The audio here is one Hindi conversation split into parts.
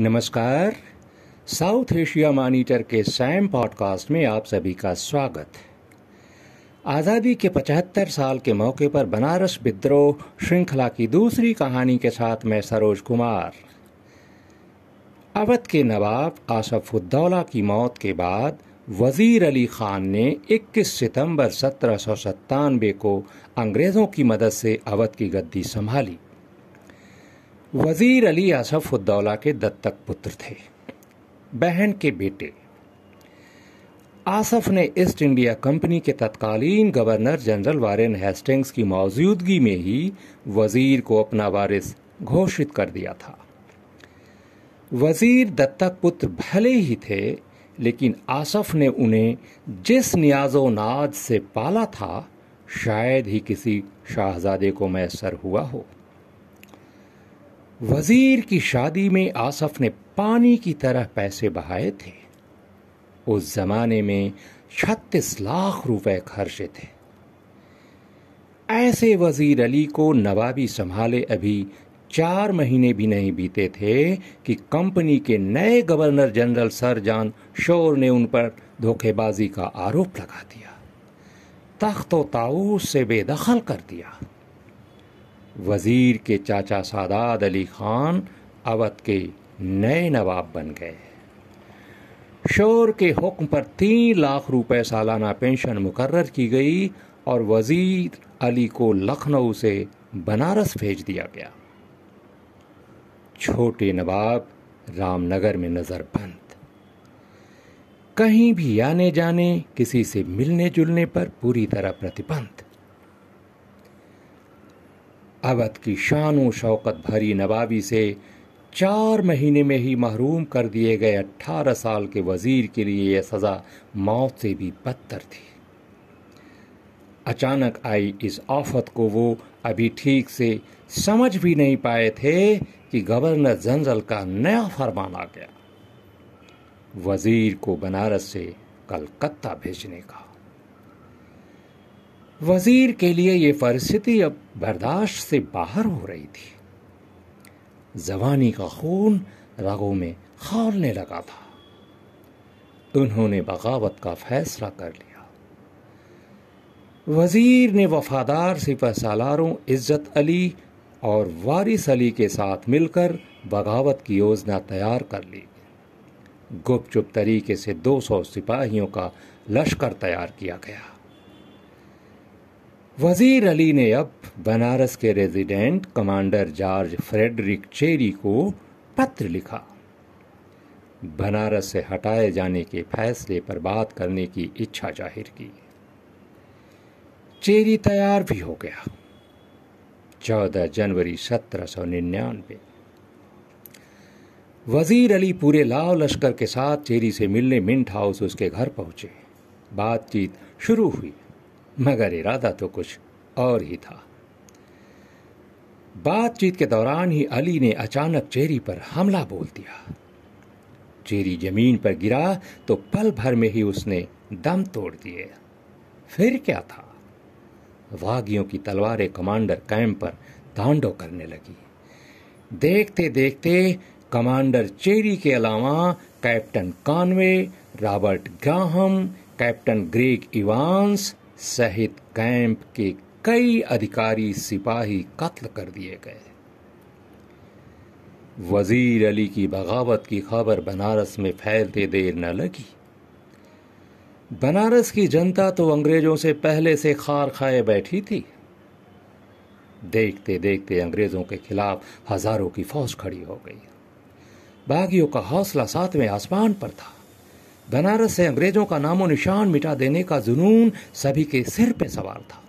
नमस्कार साउथ एशिया मॉनिटर के सैम पॉडकास्ट में आप सभी का स्वागत आज़ादी के 75 साल के मौके पर बनारस विद्रोह श्रृंखला की दूसरी कहानी के साथ मैं सरोज कुमार अवध के नवाब आसफुद्दौला की मौत के बाद वजीर अली खान ने 21 सितंबर सत्रह को अंग्रेज़ों की मदद से अवध की गद्दी संभाली वज़ीर अली आसफ़ुद्दौला के दत्तक पुत्र थे बहन के बेटे आसफ ने ईस्ट इंडिया कंपनी के तत्कालीन गवर्नर जनरल वारेन हेस्टिंग्स की मौजूदगी में ही वज़ीर को अपना वारिस घोषित कर दिया था वज़ीर दत्तक पुत्र भले ही थे लेकिन आसफ ने उन्हें जिस नियाजो नाज से पाला था शायद ही किसी शाहजादे को मैसर हुआ हो वजीर की शादी में आसफ ने पानी की तरह पैसे बहाए थे उस जमाने में छत्तीस लाख रुपए खर्चे थे ऐसे वजीर अली को नवाबी संभाले अभी चार महीने भी नहीं बीते थे कि कंपनी के नए गवर्नर जनरल सर जान शोर ने उन पर धोखेबाजी का आरोप लगा दिया तख्त ताऊ से बेदखल कर दिया वज़ीर के चाचा सादाद अली ख़ान अवध के नए नवाब बन गए शोर के हुक्म पर तीन लाख रुपए सालाना पेंशन मुकर्र की गई और वज़ीर अली को लखनऊ से बनारस भेज दिया गया छोटे नवाब रामनगर में नज़र बंद कहीं भी आने जाने किसी से मिलने जुलने पर पूरी तरह प्रतिबंध अवध की शान शौकत भरी नवाबी से चार महीने में ही महरूम कर दिए गए अट्ठारह साल के वज़ीर के लिए यह सज़ा मौत से भी बदतर थी अचानक आई इस आफत को वो अभी ठीक से समझ भी नहीं पाए थे कि गवर्नर जनरल का नया फरमान आ गया वज़ीर को बनारस से कलकत्ता भेजने का वजीर के लिए ये परिस्थिति अब बर्दाश्त से बाहर हो रही थी जवानी का खून रगों में खौलने लगा था उन्होंने बगावत का फैसला कर लिया वजीर ने वफादार सिपह सालारों इज्जत अली और वारिस अली के साथ मिलकर बगावत की योजना तैयार कर ली गुपचुप तरीके से 200 सिपाहियों का लश्कर तैयार किया गया वजीर अली ने अब बनारस के resident commander George Frederick Cherry को पत्र लिखा बनारस से हटाए जाने के फैसले पर बात करने की इच्छा जाहिर की चेरी तैयार भी हो गया 14 जनवरी सत्रह सौ निन्यानवे वजीर अली पूरे लाव लश्कर के साथ चेरी से मिलने मिंट हाउस उसके घर पहुंचे बातचीत शुरू हुई मगर इरादा तो कुछ और ही था बातचीत के दौरान ही अली ने अचानक चेरी पर हमला बोल दिया चेरी जमीन पर गिरा तो पल भर में ही उसने दम तोड़ दिए फिर क्या था वागियों की तलवारें कमांडर कैंप पर तांडो करने लगी देखते देखते कमांडर चेरी के अलावा captain Conway Robert Graham captain Greg Evans सहित कैंप के कई अधिकारी सिपाही कत्ल कर दिए गए वजीर अली की बगावत की खबर बनारस में फैलते देर न लगी बनारस की जनता तो अंग्रेजों से पहले से खार खाए बैठी थी देखते देखते अंग्रेजों के खिलाफ हजारों की फौज खड़ी हो गई बागियों का हौसला सातवें आसमान पर था बनारस से अंग्रेजों का नामो निशान मिटा देने का जुनून सभी के सिर पे सवार था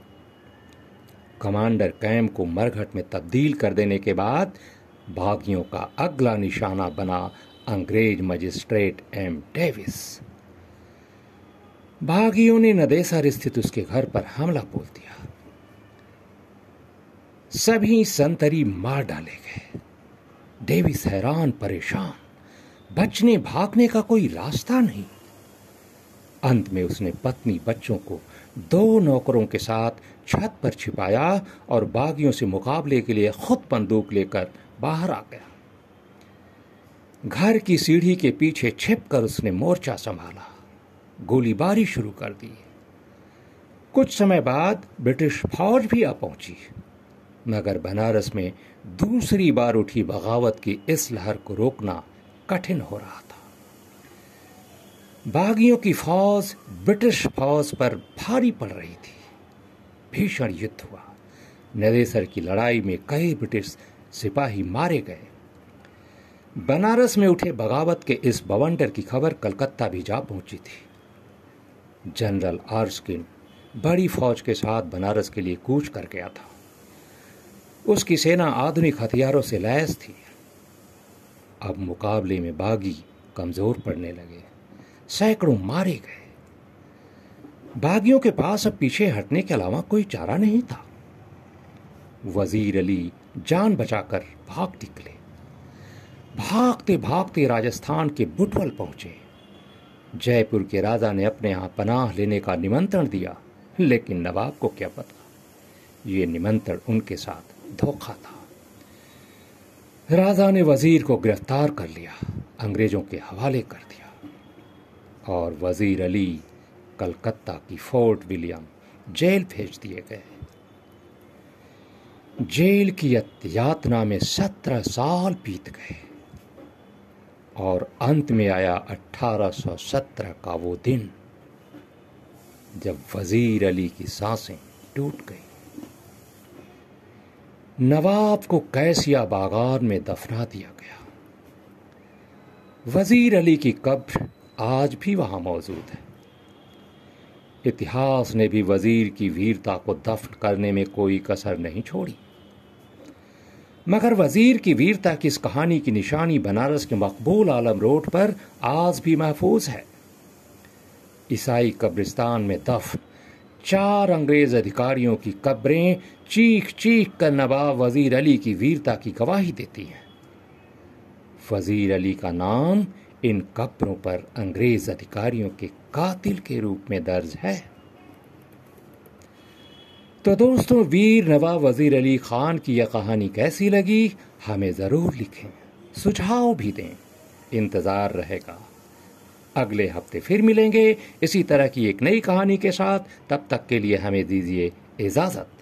कमांडर कैम को मरघट में तब्दील कर देने के बाद बागियों का अगला निशाना बना अंग्रेज मजिस्ट्रेट एम डेविस बागियों ने नदेसर स्थित उसके घर पर हमला बोल दिया सभी संतरी मार डाले गए डेविस हैरान परेशान बचने भागने का कोई रास्ता नहीं अंत में उसने पत्नी बच्चों को दो नौकरों के साथ छत पर छिपाया और बागियों से मुकाबले के लिए खुद बंदूक लेकर बाहर आ गया घर की सीढ़ी के पीछे छिपकर उसने मोर्चा संभाला गोलीबारी शुरू कर दी कुछ समय बाद ब्रिटिश फौज भी आ पहुंची मगर बनारस में दूसरी बार उठी बगावत की इस लहर को रोकना कठिन हो रहा था बागियों की फौज ब्रिटिश फौज पर भारी पड़ रही थी भीषण युद्ध हुआ नरेसर की लड़ाई में कई ब्रिटिश सिपाही मारे गए बनारस में उठे बगावत के इस बवंडर की खबर कलकत्ता भी जा पहुंची थी जनरल आर्सकिन बड़ी फौज के साथ बनारस के लिए कूच कर गया था उसकी सेना आधुनिक हथियारों से लैस थी अब मुकाबले में बागी कमज़ोर पड़ने लगे सैकड़ों मारे गए बागियों के पास अब पीछे हटने के अलावा कोई चारा नहीं था वजीर अली जान बचाकर भाग निकले भागते भागते राजस्थान के बुटवल पहुंचे जयपुर के राजा ने अपने यहां पनाह लेने का निमंत्रण दिया लेकिन नवाब को क्या पता ये निमंत्रण उनके साथ धोखा था राजा ने वजीर को गिरफ्तार कर लिया अंग्रेजों के हवाले कर दिया और वजीर अली कलकत्ता की फोर्ट विलियम जेल भेज दिए गए जेल की यातना में सत्रह साल बीत गए और अंत में आया 1817 का वो दिन जब वजीर अली की सांसें टूट गई नवाब को कैसिया बागान में दफना दिया गया वजीर अली की कब्र आज भी वहां मौजूद है इतिहास ने भी वजीर की वीरता को दफन करने में कोई कसर नहीं छोड़ी मगर वजीर की वीरता की इस कहानी की निशानी बनारस के मकबूल आलम रोड पर आज भी महफूज है ईसाई कब्रिस्तान में दफन चार अंग्रेज अधिकारियों की कब्रें चीख चीख कर नवाब वजीर अली की वीरता की गवाही देती हैं वजीर अली का नाम इन कब्रों पर अंग्रेज अधिकारियों के कातिल के रूप में दर्ज है तो दोस्तों वीर नवाब वजीर अली खान की यह कहानी कैसी लगी हमें ज़रूर लिखें सुझाव भी दें इंतज़ार रहेगा अगले हफ्ते फिर मिलेंगे इसी तरह की एक नई कहानी के साथ तब तक के लिए हमें दीजिए इजाज़त